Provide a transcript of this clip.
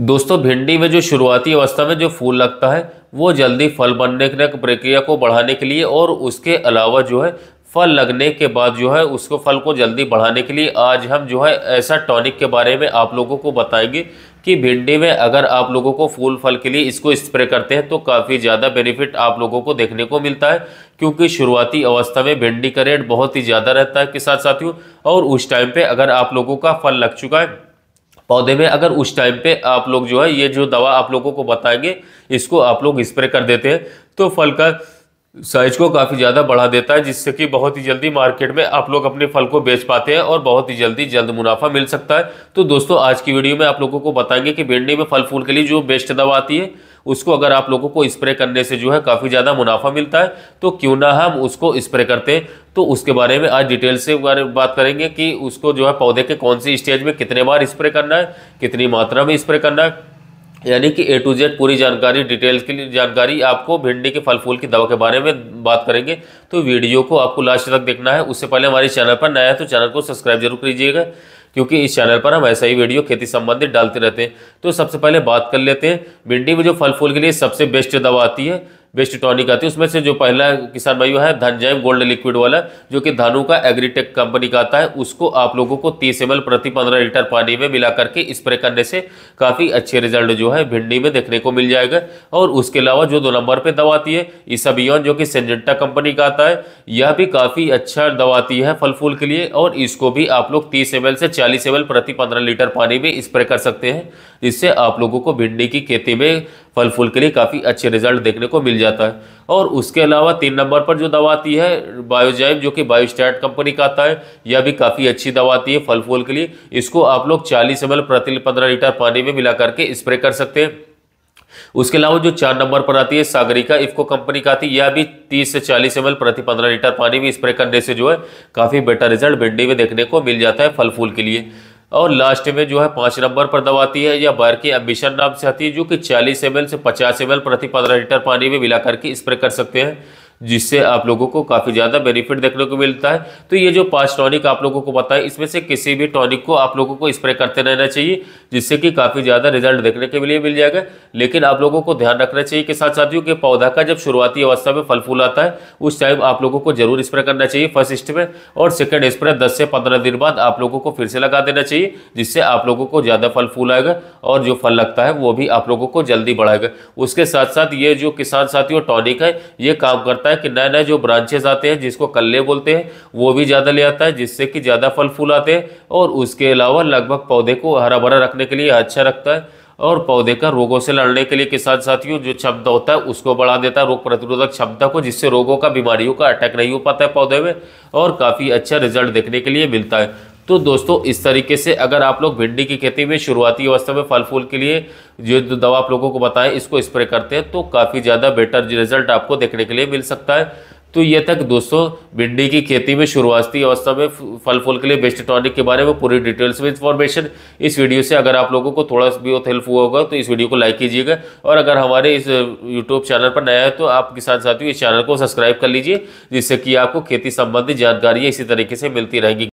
दोस्तों भिंडी में जो शुरुआती अवस्था में जो फूल लगता है वो जल्दी फल बनने की प्रक्रिया को बढ़ाने के लिए और उसके अलावा जो है फल लगने के बाद जो है उसको फल को जल्दी बढ़ाने के लिए आज हम जो है ऐसा टॉनिक के बारे में आप लोगों को बताएंगे कि भिंडी में अगर आप लोगों को फूल फल के लिए इसको स्प्रे करते हैं तो काफ़ी ज़्यादा बेनिफिट आप लोगों को देखने को मिलता है क्योंकि शुरुआती अवस्था में भिंडी का रेट बहुत ही ज़्यादा रहता है साथ साथियों और उस टाइम पर अगर आप लोगों का फल लग चुका है पौधे में अगर उस टाइम पे आप लोग जो है ये जो दवा आप लोगों को बताएंगे इसको आप लोग स्प्रे कर देते हैं तो फल का साइज को काफ़ी ज़्यादा बढ़ा देता है जिससे कि बहुत ही जल्दी मार्केट में आप लोग अपने फल को बेच पाते हैं और बहुत ही जल्दी जल्द मुनाफा मिल सकता है तो दोस्तों आज की वीडियो में आप लोगों को बताएंगे कि भिंडी में फल फूल के लिए जो बेस्ट दवा आती है उसको अगर आप लोगों को स्प्रे करने से जो है काफ़ी ज़्यादा मुनाफा मिलता है तो क्यों ना हम उसको स्प्रे करते हैं तो उसके बारे में आज डिटेल से बात करेंगे कि उसको जो है पौधे के कौन सी स्टेज में कितने बार स्प्रे करना है कितनी मात्रा में स्प्रे करना है यानी कि ए टू जेड पूरी जानकारी डिटेल्स के लिए जानकारी आपको भिंडी के फल फूल की दवा के बारे में बात करेंगे तो वीडियो को आपको लास्ट तक देखना है उससे पहले हमारे चैनल पर नया है तो चैनल को सब्सक्राइब जरूर कीजिएगा क्योंकि इस चैनल पर हम ऐसा ही वीडियो खेती संबंधित डालते रहते हैं तो सबसे पहले बात कर लेते हैं भिंडी में जो फल फूल के लिए सबसे बेस्ट दवा आती है बेस्ट टॉनिक आती है उसमें से जो पहला किसान भाई है धनजैम गोल्ड लिक्विड वाला जो कि धानु का एग्रीटेक कंपनी का आता है उसको आप लोगों को तीस एम प्रति पंद्रह लीटर पानी में मिला करके स्प्रे करने से काफ़ी अच्छे रिजल्ट जो है भिंडी में देखने को मिल जाएगा और उसके अलावा जो दो नंबर पर दवाती है ईसाबियन जो कि सेंजेंटा कंपनी का आता है यह भी काफ़ी अच्छा दवाती है फल फूल के लिए और इसको भी आप लोग तीस एम से चालीस एम प्रति पंद्रह लीटर पानी में स्प्रे कर सकते हैं इससे आप लोगों को भिंडी की खेती में फल फूल के लिए काफ़ी अच्छे रिजल्ट देखने को मिल जाता है और उसके अलावा तीन नंबर पर जो दवा आती है बायोजाइम जो कि बायोस्टैट कंपनी का आता है यह भी काफ़ी अच्छी दवा आती है फल फूल के लिए इसको आप लोग चालीस एम प्रति पंद्रह लीटर पानी में मिला करके स्प्रे कर सकते हैं उसके अलावा जो चार नंबर पर आती है सागरिका इफ्को कंपनी का आती है यह भी 30 से 40 एम प्रति 15 लीटर पानी में स्प्रे करने से जो है काफ़ी बेटर रिजल्ट भिंडी में देखने को मिल जाता है फल फूल के लिए और लास्ट में जो है पाँच नंबर पर दवा आती है या बार की एम्बिशन नाम से आती है जो कि चालीस एम से पचास एम प्रति पंद्रह लीटर पानी में मिला करके स्प्रे कर सकते हैं जिससे आप लोगों को काफ़ी ज़्यादा बेनिफिट देखने को मिलता है तो ये जो पाँच टॉनिक आप लोगों को पता है इसमें से किसी भी टॉनिक को आप लोगों को स्प्रे करते रहना चाहिए जिससे कि काफ़ी ज़्यादा रिजल्ट देखने के लिए मिल जाएगा लेकिन आप लोगों को ध्यान रखना चाहिए कि साथ साथियों के पौधा का जब शुरुआती अवस्था में फल फूल आता है उस टाइम आप लोगों को जरूर स्प्रे करना चाहिए फर्स्ट में और सेकेंड स्प्रे दस से पंद्रह दिन बाद आप लोगों को फिर से लगा देना चाहिए जिससे आप लोगों को ज़्यादा फल फूल आएगा और जो फल लगता है वो भी आप लोगों को जल्दी बढ़ाएगा उसके साथ साथ ये जो किसान साथियों टॉनिक है ये काम करता आता है कि नए नए जो ब्रांचेस आते हैं जिसको कल्ले बोलते हैं वो भी ज़्यादा ले आता है जिससे कि ज़्यादा फल फूल आते हैं और उसके अलावा लगभग पौधे को हरा भरा रखने के लिए अच्छा रखता है और पौधे का रोगों से लड़ने के लिए किसान साथियों जो क्षमता होता है उसको बढ़ा देता है रोग प्रतिरोधक क्षमता को जिससे रोगों का बीमारियों का अटैक नहीं हो पाता है पौधे में और काफ़ी अच्छा रिजल्ट देखने के लिए मिलता है तो दोस्तों इस तरीके से अगर आप लोग भिंडी की खेती में शुरुआती अवस्था में फल फूल के लिए जो दवा आप लोगों को बताएं इसको स्प्रे करते हैं तो काफ़ी ज़्यादा बेटर रिजल्ट आपको देखने के लिए मिल सकता है तो ये तक दोस्तों भिंडी की खेती में शुरुआती अवस्था में फल फूल के लिए बेस्ट टॉनिक के बारे में पूरी डिटेल्स में इन्फॉर्मेशन इस वीडियो से अगर आप लोगों को थोड़ा सा भी हेल्प हुआ होगा तो इस वीडियो को लाइक कीजिएगा और अगर हमारे इस यूट्यूब चैनल पर नया है तो आप किसान साथियों इस चैनल को सब्सक्राइब कर लीजिए जिससे कि आपको खेती संबंधी जानकारियाँ इसी तरीके से मिलती रहेंगी